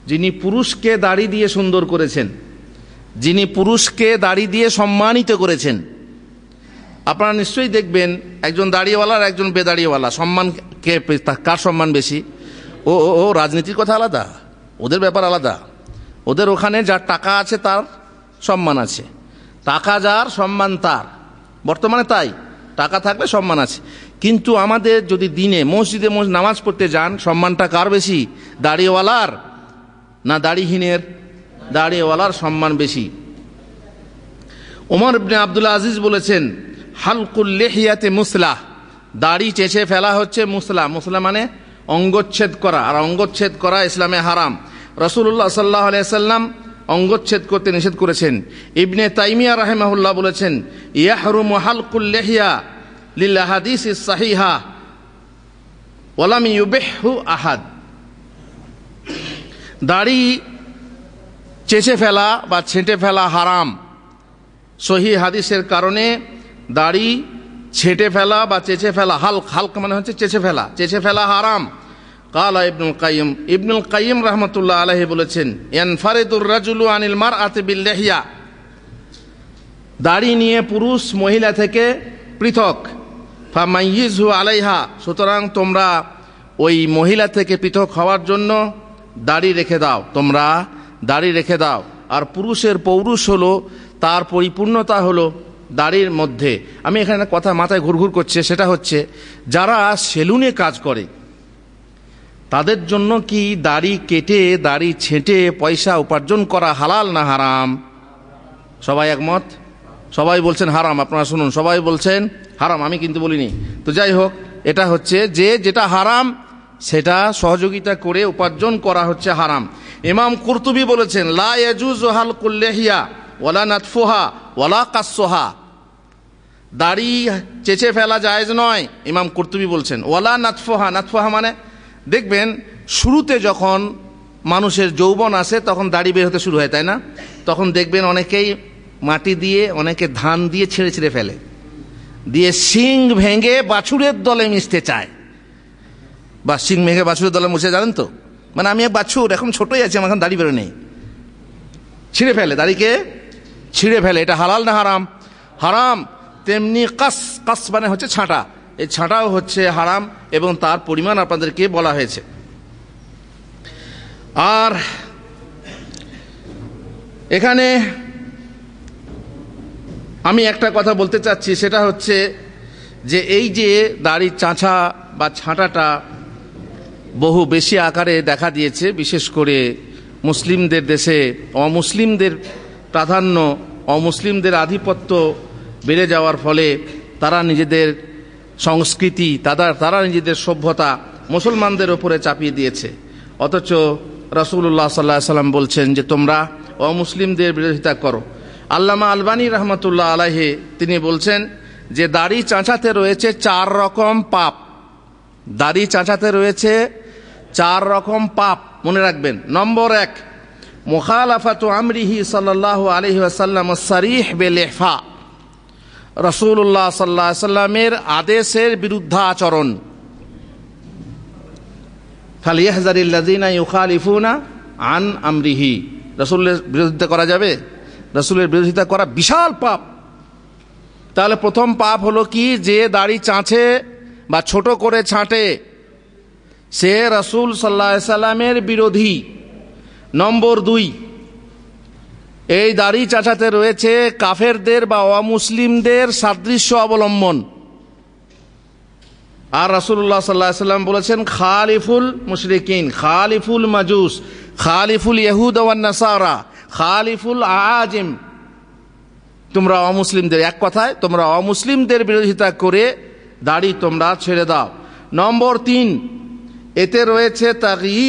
যিনি পুরুষকে দাড়ি দিয়ে সুন্দর করেছেন যিনি পুরুষকে দাড়ি দিয়ে সম্মানিত করেছেন আপনারা নিশ্চয়ই দেখবেন একজন দাঁড়িয়েওয়ালা আর একজন বেদাড়িওয়ালা সম্মান কে কার সম্মান বেশি ও ও রাজনীতির কথা আলাদা ওদের ব্যাপার আলাদা ওদের ওখানে যার টাকা আছে তার সম্মান আছে টাকা যার সম্মান তার বর্তমানে তাই টাকা থাকলে সম্মান আছে কিন্তু আমাদের যদি দিনে মসজিদে নামাজ পড়তে যান সম্মানটা কার বেশি দাড়িওয়ালার না দাড়িহীনের দাড়িওয়ালার সম্মান বেশি ওমর ইবনে আবদুল্লা আজিজ বলেছেন লেহিয়াতে মুসলাহ দাড়ি চেঁচে ফেলা হচ্ছে মুসলা মুসলা মানে অঙ্গচ্ছেদ করা আর অঙ্গচ্ছেদ করা ইসলামে হারাম রসুল্লাহ সাল্লাহ আলিয়া সাল্লাম অঙ্গচ্ছেদ করতে নিষেধ করেছেন ইবনে তাইমিয়া রাহেমাহুল্লাহ বলেছেন ইয়াহরু হালকুল্লেহিয়া লিল্লা হাদিস ইস সাহিহা ওলাম ইউবেহু আহাদ দাড়ি চেঁচে ফেলা বা ছেঁটে ফেলা হারাম সহি হাদিসের কারণে দাড়ি ছেঁটে ফেলা বা চেঁচে ফেলা হালক হালক মানে হচ্ছে চেঁচে ফেলা চেঁচে ফেলা হারাম কালা ইবনুল কাইম ইবনুল কাইম রহমতুল্লাহ আলহি বলেছেন এনফারেদুর রাজুলু আনিল মার আতে বিল্লেহিয়া দাড়ি নিয়ে পুরুষ মহিলা থেকে পৃথক ফা ফামাইজু আলাইহা সুতরাং তোমরা ওই মহিলা থেকে পৃথক হওয়ার জন্য দাড়ি রেখে দাও তোমরা দাড়ি রেখে দাও আর পুরুষের পৌরুষ হলো তার পরিপূর্ণতা হলো দাড়ির মধ্যে আমি এখানে কথা মাথায় ঘুরঘুর করছে সেটা হচ্ছে যারা সেলুনে কাজ করে তাদের জন্য কি দাড়ি কেটে দাড়ি ছেঁটে পয়সা উপার্জন করা হালাল না হারাম সবাই একমত সবাই বলছেন হারাম আপনারা শুনুন সবাই বলছেন হারাম আমি কিন্তু বলিনি তো যাই হোক এটা হচ্ছে যে যেটা হারাম সেটা সহযোগিতা করে উপার্জন করা হচ্ছে হারাম ইমাম কুরতুবি বলেছেন লাজুজহাল কুল্লেহিয়া ওলা নাতফুহা ওলা কাসোহা দাড়ি চেচে ফেলা জায়েজ নয় ইমাম কুরতুবি বলছেন ওলা নাতফোহা নাতফোহা মানে দেখবেন শুরুতে যখন মানুষের যৌবন আসে তখন দাড়ি বের হতে শুরু হয় তাই না তখন দেখবেন অনেকেই মাটি দিয়ে অনেকে ধান দিয়ে ছেড়ে ছেড়ে ফেলে দিয়ে সিং ভেঙে বাছুরের দলে মিশতে চায় বা সিং ভেঙে বাছুরের দলে মিশে জানেন তো মানে আমি এক বাছুর এখন ছোটই আছি আমার এখন দাড়ি বেরো নেই ছিঁড়ে ফেলে দাড়িকে ছিঁড়ে ফেলে এটা হালাল না হারাম হারাম তেমনি কাস কাস মানে হচ্ছে ছাঁটা ছাঁটাও হচ্ছে হারাম এবং তার পরিমাণ আপনাদেরকে বলা হয়েছে আর এখানে আমি একটা কথা বলতে চাচ্ছি সেটা হচ্ছে যে এই যে দাড়ি চাঁচা বা ছাঁটাটা বহু বেশি আকারে দেখা দিয়েছে বিশেষ করে মুসলিমদের দেশে অমুসলিমদের প্রাধান্য অমুসলিমদের আধিপত্য বেড়ে যাওয়ার ফলে তারা নিজেদের সংস্কৃতি তারা তারা নিজেদের সভ্যতা মুসলমানদের ওপরে চাপিয়ে দিয়েছে অথচ রসুল্লাহ সাল্লাহ সাল্লাম বলছেন যে তোমরা অমুসলিমদের বিরোধিতা করো আল্লামা আলবানী রহমতুল্লাহ আলাহে তিনি বলছেন যে দাড়ি চাঁচাতে রয়েছে চার রকম পাপ দাড়ি চাঁচাতে রয়েছে চার রকম পাপ মনে রাখবেন নম্বর এক মোখালাফাত আমরিহি সাল্লাহ আলহি আসাল্লাম সারিহ বেলেফা রসুল্লাহ সাল্লা সাল্লামের আদেশের আচরণ বিরুদ্ধাচরণ ফালিয়াহজারিল্লাদিনা ইউখালিফুনা আন আমরিহি রসুলের বিরোধিতা করা যাবে রসুলের বিরোধিতা করা বিশাল পাপ তাহলে প্রথম পাপ হলো কি যে দাড়ি চাঁচে বা ছোট করে ছাঁটে সে রসুল সাল্লা সাল্লামের বিরোধী নম্বর দুই এই দাড়ি চাচাতে রয়েছে কাফেরদের বা অমুসলিমদের সাদৃশ্য অবলম্বন আর রাসুল্লাহ সাল্লাহ সাল্লাম বলেছেন খালিফুল মুশরিকিন খালিফুল মাজুস খালিফুল ইহুদাসারা খালিফুল আজিম তোমরা অমুসলিমদের এক কথায় তোমরা অমুসলিমদের বিরোধিতা করে দাড়ি তোমরা ছেড়ে দাও নম্বর তিন এতে রয়েছে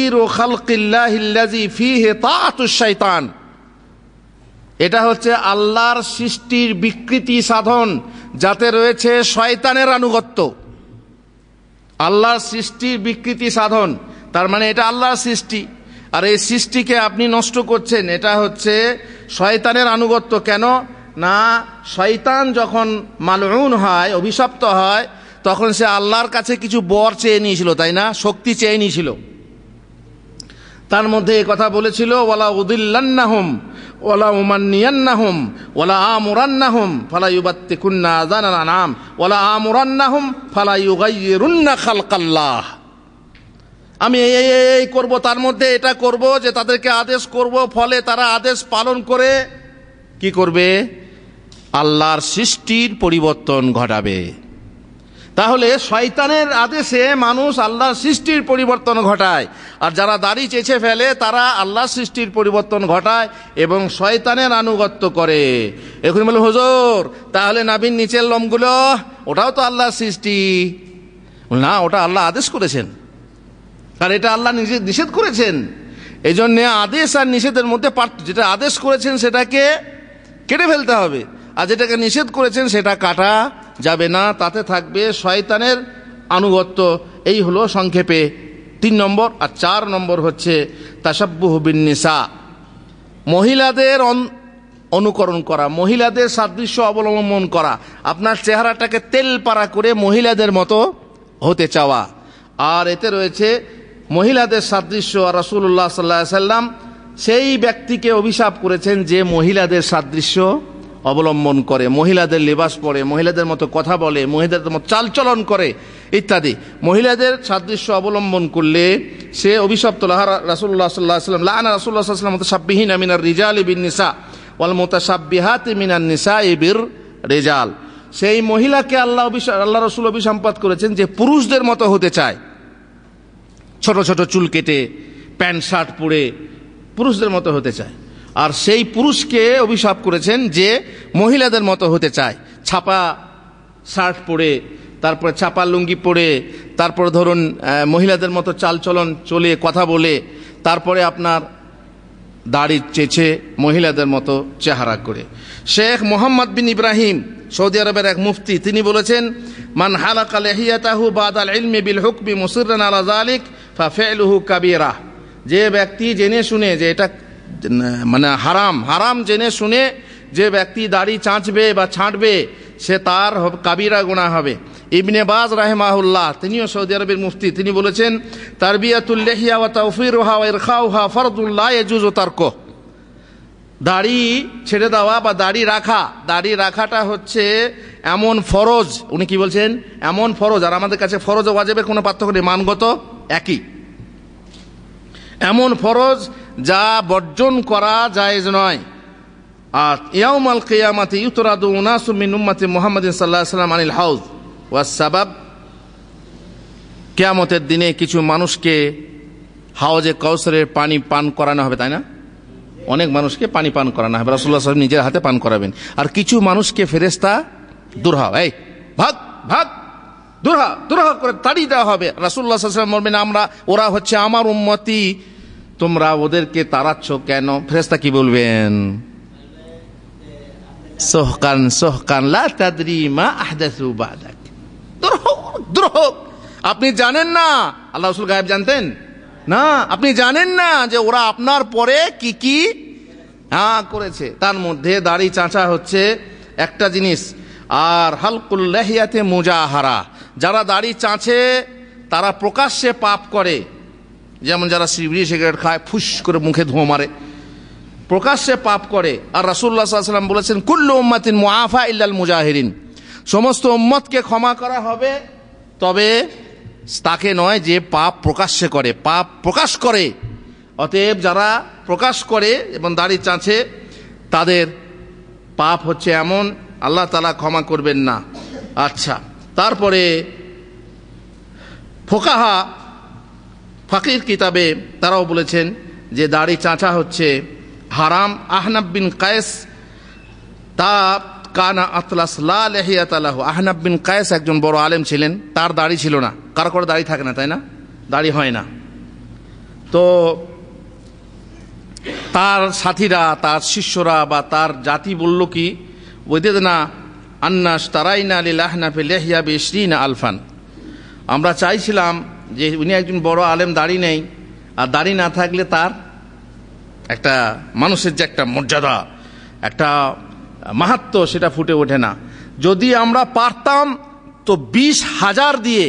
ইর ও খালকিল্লাহিল্লাজি ফি হেতা শৈতান এটা হচ্ছে আল্লাহর সৃষ্টির বিকৃতি সাধন যাতে রয়েছে শয়তানের আনুগত্য আল্লাহর সৃষ্টির বিকৃতি সাধন তার মানে এটা আল্লাহর সৃষ্টি আর এই সৃষ্টিকে আপনি নষ্ট করছেন এটা হচ্ছে শয়তানের আনুগত্য কেন না শয়তান যখন মালুন হয় অভিশপ্ত হয় তখন সে আল্লাহর কাছে কিছু বর চেয়ে নিয়েছিল তাই না শক্তি চেয়ে নিয়েছিল তার মধ্যে কথা বলেছিল ওয়ালা হোম ওলা উমান্নিয়ান্নাহুম ওলা আমুরান্নাহুম ফালা ইউবাত্তিকুন্না আজানাল নাম ওলা আমুরান্নাহুম ফালা ইউগাইয়িরুন্না খালকাল্লাহ আমি এই এই করবো তার মধ্যে এটা করব যে তাদেরকে আদেশ করব ফলে তারা আদেশ পালন করে কি করবে আল্লাহর সৃষ্টির পরিবর্তন ঘটাবে তাহলে শয়তানের আদেশে মানুষ আল্লাহর সৃষ্টির পরিবর্তন ঘটায় আর যারা দাড়ি চেঁচে ফেলে তারা আল্লাহর সৃষ্টির পরিবর্তন ঘটায় এবং শয়তানের আনুগত্য করে এখন বলে হুজুর তাহলে নাবিন নিচের লমগুলো ওটাও তো আল্লাহর সৃষ্টি না ওটা আল্লাহ আদেশ করেছেন আর এটা আল্লাহ নিজে নিষেধ করেছেন এই জন্যে আদেশ আর নিষেধের মধ্যে পার্থ যেটা আদেশ করেছেন সেটাকে কেটে ফেলতে হবে আর যেটাকে নিষেধ করেছেন সেটা কাটা যাবে না তাতে থাকবে শয়তানের আনুগত্য এই হলো সংক্ষেপে তিন নম্বর আর চার নম্বর হচ্ছে তাসাব্বুহ বিন্নিসা মহিলাদের অনুকরণ করা মহিলাদের সাদৃশ্য অবলম্বন করা আপনার চেহারাটাকে তেল পাড়া করে মহিলাদের মতো হতে চাওয়া আর এতে রয়েছে মহিলাদের সাদৃশ্য রসুল্লাহ সাল্লাহ সাল্লাম সেই ব্যক্তিকে অভিশাপ করেছেন যে মহিলাদের সাদৃশ্য অবলম্বন করে মহিলাদের লেবাস পরে মহিলাদের মতো কথা বলে মহিলাদের মতো চালচলন করে ইত্যাদি মহিলাদের সাদৃশ্য অবলম্বন করলে সে অভিশপ্ত লাহার রাসুল্লাহ সাল্লাহ সাল্লাম লাহানা রাসুল্লাহ সাল্লাম মতো সাব্বিহীন আমিনার রিজাল ইবিন নিসা ওয়াল মোতা সাব্বিহাত মিনার নিসা ইবির রেজাল সেই মহিলাকে আল্লাহ আল্লাহ রসুল অভিসম্পাদ করেছেন যে পুরুষদের মতো হতে চায় ছোট ছোট চুল কেটে প্যান্ট শার্ট পরে পুরুষদের মতো হতে চায় আর সেই পুরুষকে অভিশাপ করেছেন যে মহিলাদের মতো হতে চায় ছাপা শার্ট পরে তারপরে ছাপা লুঙ্গি পরে তারপর ধরুন মহিলাদের মতো চালচলন চলে কথা বলে তারপরে আপনার দাড়ি চেছে মহিলাদের মতো চেহারা করে শেখ মোহাম্মদ বিন ইব্রাহিম সৌদি আরবের এক মুফতি তিনি বলেছেন মান হালাকা লেহিয়াতাহু বাদ আল ইলমি বিল হুকমি মুসিরান আলা জালিক ফা ফেলুহু কাবিরা যে ব্যক্তি জেনে শুনে যে এটা মানে হারাম হারাম জেনে শুনে যে ব্যক্তি দাড়ি চাঁচবে বা ছাঁটবে সে তার কাবিরা গোনা হবে ইবনে বাজ রাহেমাহুল্লাহ তিনিও সৌদি আরবের মুফতি তিনি বলেছেন তারবিয়াতুল্লেহিয়া ওয়া তৌফির ওহা ইরখাউহা ফরদুল্লাহ এজুজ ও দাড়ি ছেড়ে দেওয়া বা দাড়ি রাখা দাড়ি রাখাটা হচ্ছে এমন ফরজ উনি কি বলছেন এমন ফরজ আর আমাদের কাছে ফরজ ওয়াজেবের কোনো পার্থক্য নেই মানগত একই এমন ফরজ যা বর্জন করা জায়েজ নয় আর ইয়াউমাল কেয়ামাতে ইউতরাদু উনাসু মিন উম্মাতি মুহাম্মদিন সাল্লাহ সাল্লাম আনিল হাউজ ওয়াস সাবাব কেয়ামতের দিনে কিছু মানুষকে হাওজে কৌসরের পানি পান করানো হবে তাই না অনেক মানুষকে পানি পান করানো হবে রাসুল্লাহ সাহেব নিজের হাতে পান করাবেন আর কিছু মানুষকে ফেরেস্তা দুর্হাও এই ভাগ ভাগ দুরহা দুরহা করে তাড়িয়ে দেওয়া হবে রাসুল্লাহ সাল্লাম বলবেন আমরা ওরা হচ্ছে আমার উন্মতি তোমরা ওদেরকে তাড়াচ্ছ কেন ফেরেস্তা কি বলবেন সোহকান সোহকান আপনি জানেন না আল্লাহ রসুল গায়েব জানতেন না আপনি জানেন না যে ওরা আপনার পরে কি কি হ্যাঁ করেছে তার মধ্যে দাড়ি চাঁচা হচ্ছে একটা জিনিস আর হালকুল্লাহিয়াতে মোজাহারা যারা দাড়ি চাঁচে তারা প্রকাশ্যে পাপ করে যেমন যারা সিবড়ি সিগারেট খায় ফুস করে মুখে ধোঁ মারে প্রকাশ্যে পাপ করে আর রাসুল্লাহ সাল্লাম বলেছেন কুল্লু উম্মাতিন মুআফা ইল্লাল মুজাহিরিন সমস্ত উম্মতকে ক্ষমা করা হবে তবে তাকে নয় যে পাপ প্রকাশ্যে করে পাপ প্রকাশ করে অতএব যারা প্রকাশ করে এবং দাড়ি চাঁচে তাদের পাপ হচ্ছে এমন আল্লাহ তালা ক্ষমা করবেন না আচ্ছা তারপরে ফোকাহা ফাকির কিতাবে তারাও বলেছেন যে দাড়ি চাঁচা হচ্ছে হারাম আহনাব বিন কায়েস তা কানা আতলাস লাল এহিয়াতালাহ আহনাব বিন কায়েস একজন বড় আলেম ছিলেন তার দাড়ি ছিল না কার করে দাড়ি থাকে না তাই না দাড়ি হয় না তো তার সাথীরা তার শিষ্যরা বা তার জাতি বলল কি ওইদের না আন্নাস তারাইনা আলী লাহনাফে লেহিয়া বেশরিনা আলফান আমরা চাইছিলাম যে উনি একজন বড় আলেম দাড়ি নেই আর দাড়ি না থাকলে তার একটা মানুষের যে একটা মর্যাদা একটা মাহাত্ম সেটা ফুটে ওঠে না যদি আমরা পারতাম তো বিশ হাজার দিয়ে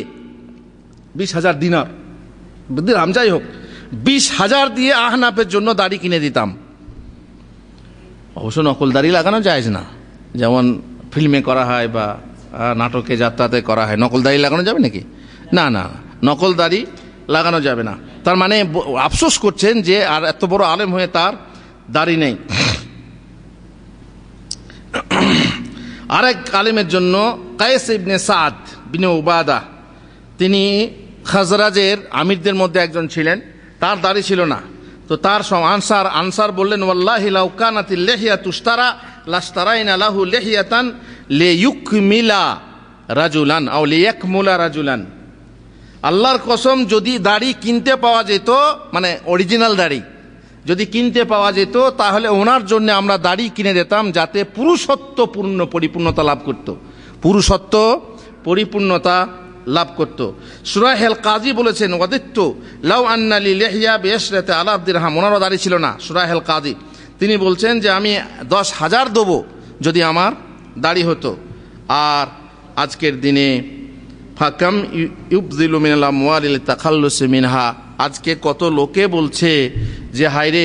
বিশ হাজার দিনার দিলাম যাই হোক বিশ হাজার দিয়ে আহনাপের জন্য দাড়ি কিনে দিতাম অবশ্য নকল দাড়ি লাগানো যায় না যেমন ফিল্মে করা হয় বা নাটকে যাত্রাতে করা হয় নকল দাড়ি লাগানো যাবে নাকি না না নকল দাড়ি লাগানো যাবে না তার মানে আফসোস করছেন যে আর এত বড় আলেম হয়ে তার দাড়ি নেই আরেক আলেমের জন্য কায়েস ইবনে সাদ বিনে উবাদা তিনি খাজরাজের আমিরদের মধ্যে একজন ছিলেন তার দাড়ি ছিল না তো তার আনসার আনসার বললেন ওয়াল্লাহি লাউকানাতি লেহিয়া তুস্তারা লাস্তারাইন আলাহু লেহিয়াতান লে ইউক মিলা রাজুলান আও লে ইয়াকমুলা রাজুলান আল্লাহর কসম যদি দাড়ি কিনতে পাওয়া যেত মানে অরিজিনাল দাড়ি যদি কিনতে পাওয়া যেত তাহলে ওনার জন্য আমরা দাড়ি কিনে দিতাম যাতে পুরুষত্বপূর্ণ পরিপূর্ণতা লাভ করত পুরুষত্ব পরিপূর্ণতা লাভ করত সুরাহেল কাজী বলেছেন অদিত্য লাউ আন্নালি লেহিয়া বেশ রেতে আলাবদির হাম ওনারও দাড়ি ছিল না সুরাহেল কাজী তিনি বলছেন যে আমি দশ হাজার দেবো যদি আমার দাড়ি হতো আর আজকের দিনে হাকাম ইউবজিলু মিনাল আমওয়ালিল তাখাল্লুস মিনহা আজকে কত লোকে বলছে যে হাইরে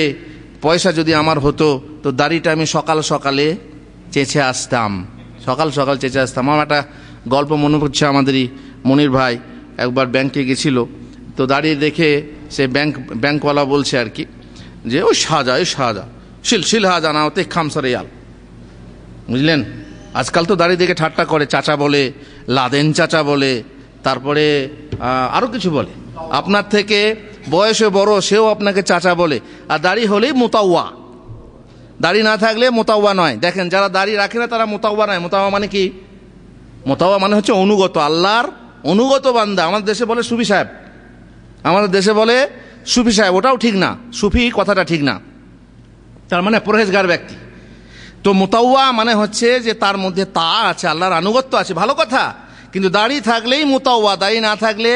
পয়সা যদি আমার হতো তো দাড়িটা আমি সকাল সকালে চেঁচে আসতাম সকাল সকাল চেঁচে আসতাম আমার একটা গল্প মনে পড়ছে আমাদেরই মনির ভাই একবার ব্যাংকে গেছিল তো দাঁড়িয়ে দেখে সে ব্যাংক ব্যাংকওয়ালা বলছে আর কি যে ওই সাজা ওই সাজা শিল শিল হাজা না ওতে খামসারে আল বুঝলেন আজকাল তো দাঁড়িয়ে দেখে ঠাট্টা করে চাচা বলে লাদেন চাচা বলে তারপরে আরও কিছু বলে আপনার থেকে বয়সে বড় সেও আপনাকে চাচা বলে আর দাড়ি হলেই মোতাওয়া দাড়ি না থাকলে মোতাওয়া নয় দেখেন যারা দাড়ি রাখে না তারা মোতাওয়া নয় মোতাওয়া মানে কি মোতাওয়া মানে হচ্ছে অনুগত আল্লাহর অনুগত বান্দা আমাদের দেশে বলে সুফি সাহেব আমাদের দেশে বলে সুফি সাহেব ওটাও ঠিক না সুফি কথাটা ঠিক না তার মানে পরহেজগার ব্যক্তি তো মোতাওয়া মানে হচ্ছে যে তার মধ্যে তা আছে আল্লাহর আনুগত্য আছে ভালো কথা কিন্তু দাড়ি থাকলেই মোতাওয়া দাড়ি না থাকলে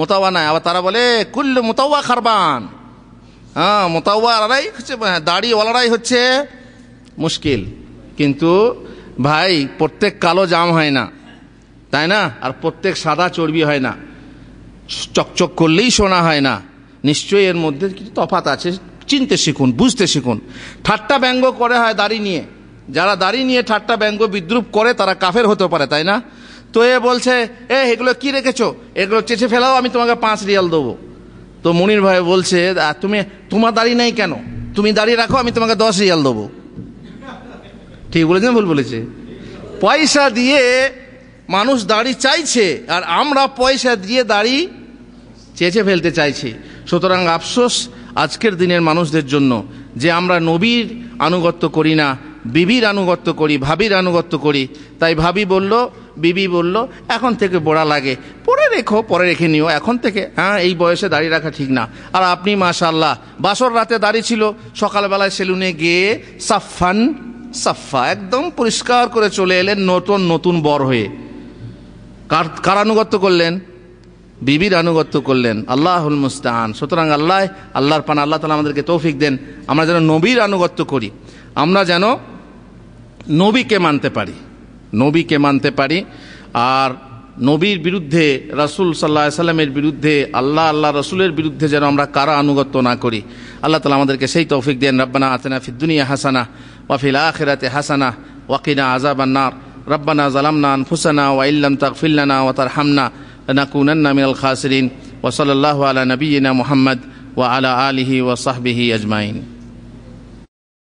মোতাওয়া নাই আবার তারা বলে কুল্লু মোতাওয়া খারবান হ্যাঁ মোতাওয়ারাই হচ্ছে হ্যাঁ, দাড়ি ওলারাই হচ্ছে মুশকিল কিন্তু ভাই প্রত্যেক কালো জাম হয় না তাই না আর প্রত্যেক সাদা চর্বি হয় না চকচক করলেই শোনা হয় না নিশ্চয়ই এর মধ্যে কিছু তফাত আছে চিনতে শিখুন বুঝতে শিখুন ঠাট্টা ব্যঙ্গ করে হয় দাড়ি নিয়ে যারা দাড়ি নিয়ে ঠাট্টা ব্যঙ্গ বিদ্রুপ করে তারা কাফের হতে পারে তাই না তো এ বলছে এ এগুলো কি রেখেছো এগুলো চেঁচে ফেলাও আমি তোমাকে পাঁচ রিয়াল দেবো তো মনির ভাই বলছে তুমি তোমার দাড়ি নাই কেন তুমি দাঁড়িয়ে রাখো আমি তোমাকে দশ রিয়াল দেবো ঠিক বলেছে ভুল বলেছে পয়সা দিয়ে মানুষ দাড়ি চাইছে আর আমরা পয়সা দিয়ে দাড়ি চেঁচে ফেলতে চাইছি সুতরাং আফসোস আজকের দিনের মানুষদের জন্য যে আমরা নবীর আনুগত্য করি না বিবির আনুগত্য করি ভাবির আনুগত্য করি তাই ভাবি বলল বিবি বলল এখন থেকে বোড়া লাগে পরে রেখো পরে রেখে নিও এখন থেকে হ্যাঁ এই বয়সে দাড়ি রাখা ঠিক না আর আপনি মাশাল্লাহ বাসর রাতে দাড়ি ছিল সকালবেলায় সেলুনে গিয়ে সাফান সাফা একদম পরিষ্কার করে চলে এলেন নতুন নতুন বর হয়ে কার কারানুগত্য করলেন বিবির আনুগত্য করলেন আল্লাহুল মুস্তাহান সুতরাং আল্লাহ আল্লাহর পান আল্লাহ তালা আমাদেরকে তৌফিক দেন আমরা যেন নবীর আনুগত্য করি আমরা যেন নবীকে মানতে পারি নবীকে মানতে পারি আর নবীর বিরুদ্ধে রাসুল সাল্লাহ সাল্লামের বিরুদ্ধে আল্লাহ আল্লাহ রসুলের বিরুদ্ধে যেন আমরা কারা আনুগত্য না করি আল্লাহ তালা আমাদেরকে সেই তৌফিক দেন রব্বানা আতেনা ফিদ্দুনিয়া হাসানা ওয়াফিল আখেরাতে হাসানা ওয়াকিনা আজাবান্নার রব্বানা জালামনা আনফুসানা ওয়াইল্লাম তাকফিল্লানা ওয়াতার হামনা لنكونن من الخاسرين وصلى الله على نبينا محمد وعلى آله وصحبه أجمعين